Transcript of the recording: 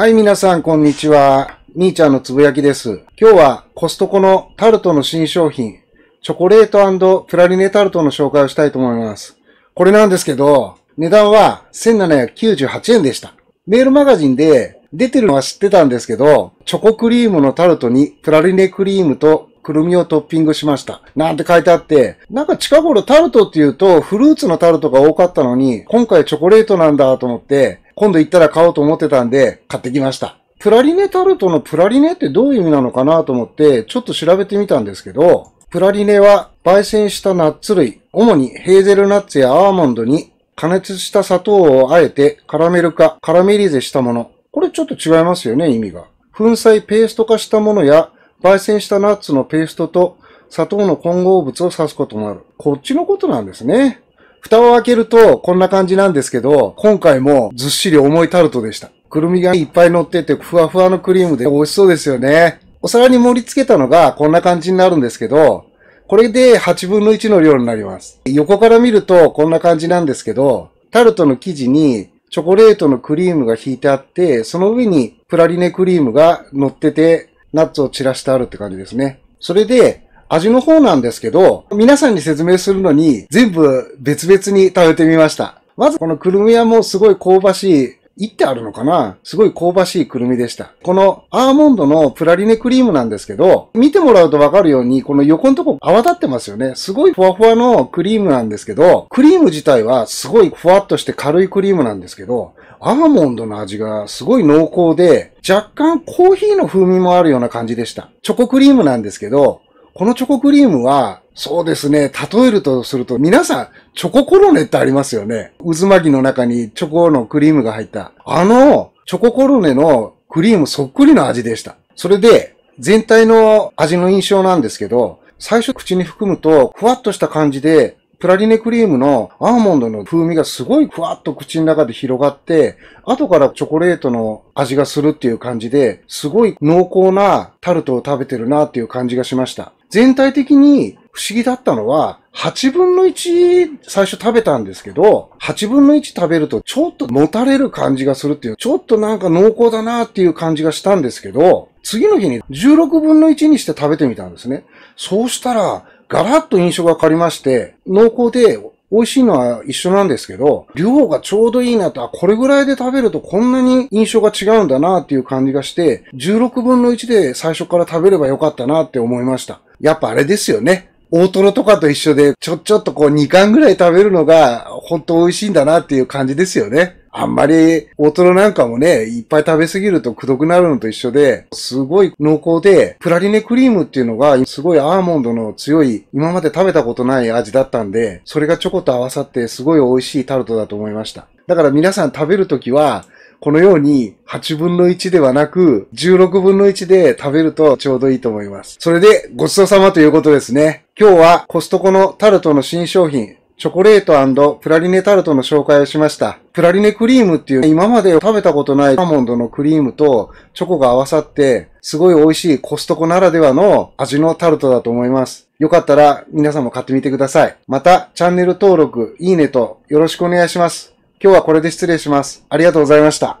はい、皆さん、こんにちは。みーちゃんのつぶやきです。今日はコストコのタルトの新商品、チョコレートプラリネタルトの紹介をしたいと思います。これなんですけど、値段は1798円でした。メールマガジンで出てるのは知ってたんですけど、チョコクリームのタルトにプラリネクリームとくるみをトッピングしました。なんて書いてあって、なんか近頃タルトっていうとフルーツのタルトが多かったのに、今回チョコレートなんだと思って、今度行ったら買おうと思ってたんで、買ってきました。プラリネタルトのプラリネってどういう意味なのかなと思って、ちょっと調べてみたんですけど、プラリネは焙煎したナッツ類、主にヘーゼルナッツやアーモンドに加熱した砂糖をあえてカラメル化、カラメリゼしたもの。これちょっと違いますよね、意味が。粉砕ペースト化したものや、焙煎したナッツのペーストと砂糖の混合物を指すこともある。こっちのことなんですね。蓋を開けるとこんな感じなんですけど、今回もずっしり重いタルトでした。くるみがいっぱい乗ってて、ふわふわのクリームで美味しそうですよね。お皿に盛り付けたのがこんな感じになるんですけど、これで8分の1の量になります。横から見るとこんな感じなんですけど、タルトの生地にチョコレートのクリームが引いてあって、その上にプラリネクリームが乗ってて、ナッツを散らしてあるって感じですね。それで、味の方なんですけど、皆さんに説明するのに全部別々に食べてみました。まずこのくるみはもうすごい香ばしい、いってあるのかなすごい香ばしいくるみでした。このアーモンドのプラリネクリームなんですけど、見てもらうとわかるように、この横のとこ泡立ってますよね。すごいふわふわのクリームなんですけど、クリーム自体はすごいふわっとして軽いクリームなんですけど、アーモンドの味がすごい濃厚で、若干コーヒーの風味もあるような感じでした。チョコクリームなんですけど、このチョコクリームは、そうですね、例えるとすると、皆さん、チョココロネってありますよね。渦巻きの中にチョコのクリームが入った。あの、チョココロネのクリームそっくりの味でした。それで、全体の味の印象なんですけど、最初口に含むと、ふわっとした感じで、プラリネクリームのアーモンドの風味がすごいふわっと口の中で広がって、後からチョコレートの味がするっていう感じで、すごい濃厚なタルトを食べてるなっていう感じがしました。全体的に不思議だったのは、8分の1最初食べたんですけど、8分の1食べるとちょっともたれる感じがするっていう、ちょっとなんか濃厚だなっていう感じがしたんですけど、次の日に16分の1にして食べてみたんですね。そうしたら、ガラッと印象が変わりまして、濃厚で美味しいのは一緒なんですけど、量がちょうどいいなと、これぐらいで食べるとこんなに印象が違うんだなっていう感じがして、16分の1で最初から食べればよかったなって思いました。やっぱあれですよね。大トロとかと一緒で、ちょ、ちょっとこう2巻ぐらい食べるのが、ほんと美味しいんだなっていう感じですよね。あんまり大人なんかもね、いっぱい食べすぎるとくどくなるのと一緒で、すごい濃厚で、プラリネクリームっていうのが、すごいアーモンドの強い、今まで食べたことない味だったんで、それがチョコと合わさってすごい美味しいタルトだと思いました。だから皆さん食べるときは、このように8分の1ではなく、16分の1で食べるとちょうどいいと思います。それでごちそうさまということですね。今日はコストコのタルトの新商品、チョコレートプラリネタルトの紹介をしました。プラリネクリームっていう今まで食べたことないアーモンドのクリームとチョコが合わさってすごい美味しいコストコならではの味のタルトだと思います。よかったら皆さんも買ってみてください。またチャンネル登録、いいねとよろしくお願いします。今日はこれで失礼します。ありがとうございました。